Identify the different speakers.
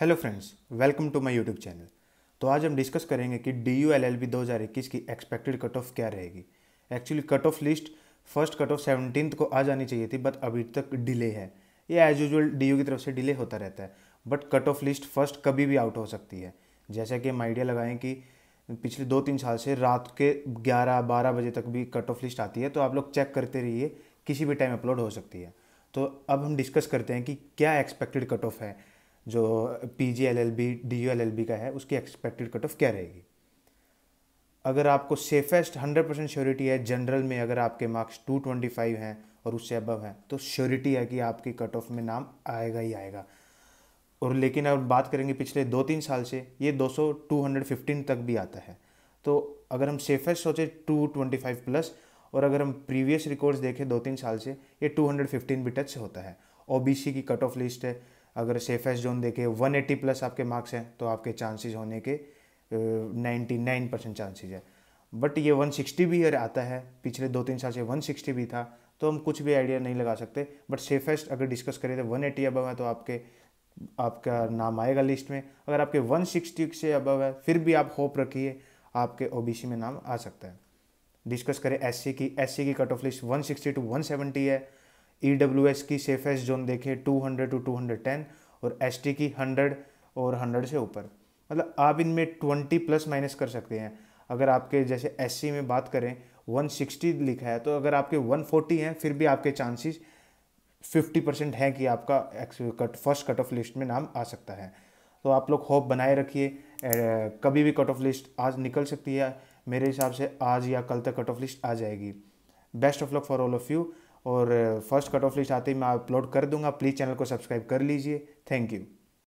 Speaker 1: hello friends welcome to my YouTube channel तो आज हम डिस्कस करेंगे कि D U L L B दो हज़ार इक्कीस की एक्सपेक्टेड कट ऑफ क्या रहेगी actually cut off list first cut off seventeen को आ जानी चाहिए थी बट अभी तक डिले है ये एज यूजल डी यू की तरफ से डिले होता रहता है but cut off list first कभी भी आउट हो सकती है जैसा कि हम आइडिया लगाएं कि पिछले दो तीन साल से रात के ग्यारह बारह बजे तक भी कट ऑफ लिस्ट आती है तो आप लोग चेक करते रहिए किसी भी टाइम अपलोड हो सकती है तो अब हम डिस्कस करते हैं कि क्या एक्सपेक्टेड कट ऑफ है जो P G L L B D U L L B का है उसकी एक्सपेक्टेड कट ऑफ क्या रहेगी अगर आपको सेफेस्ट हंड्रेड परसेंट श्योरिटी है जनरल में अगर आपके मार्क्स टू ट्वेंटी फाइव हैं और उससे अबव हैं तो श्योरिटी है कि आपकी कट ऑफ में नाम आएगा ही आएगा और लेकिन अब बात करेंगे पिछले दो तीन साल से ये दो सौ टू हंड्रेड फिफ्टीन तक भी आता है तो अगर हम सेफेस्ट सोचे टू ट्वेंटी फाइव प्लस और अगर हम प्रीवियस रिकॉर्ड्स देखें दो तीन साल से ये टू हंड्रेड फिफ्टीन भी टच होता है ओ बी सी की कट ऑफ लिस्ट है अगर सेफेस्ट जोन वन 180 प्लस आपके मार्क्स हैं तो आपके चांसेस होने के 99 परसेंट चांसेज है बट ये 160 भी आता है पिछले दो तीन साल से 160 भी था तो हम कुछ भी आइडिया नहीं लगा सकते बट सेफेस्ट अगर डिस्कस करें तो 180 अबव है तो आपके आपका नाम आएगा लिस्ट में अगर आपके 160 से अबव है फिर भी आप होप रखिए आपके सी में नाम आ सकता है डिस्कस करें सी की सी की कट ऑफ लिस्ट 160 टू 170 है ई e की सेफेस्ट जोन देखे 200 टू 210 और एस की 100 और 100 से ऊपर मतलब आप इनमें 20 प्लस माइनस कर सकते हैं अगर आपके जैसे एस में बात करें 160 लिखा है तो अगर आपके 140 हैं फिर भी आपके चांसेस 50 परसेंट हैं कि आपका cut first cut off list में नाम आ सकता है तो आप लोग होप बनाए रखिए कभी भी कट ऑफ लिस्ट आज निकल सकती है मेरे हिसाब से आज या कल तक कट ऑफ लिस्ट आ जाएगी best of luck for all of you और फर्स्ट कट ऑफ लिस्ट आते ही मैं अपलोड कर दूंगा प्लीज़ चैनल को सब्सक्राइब कर लीजिए थैंक यू